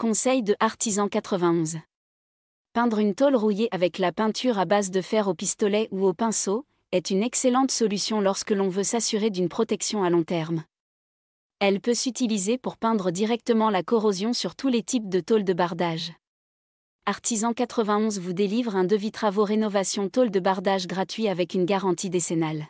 Conseil de Artisan 91. Peindre une tôle rouillée avec la peinture à base de fer au pistolet ou au pinceau est une excellente solution lorsque l'on veut s'assurer d'une protection à long terme. Elle peut s'utiliser pour peindre directement la corrosion sur tous les types de tôles de bardage. Artisan 91 vous délivre un devis travaux rénovation tôle de bardage gratuit avec une garantie décennale.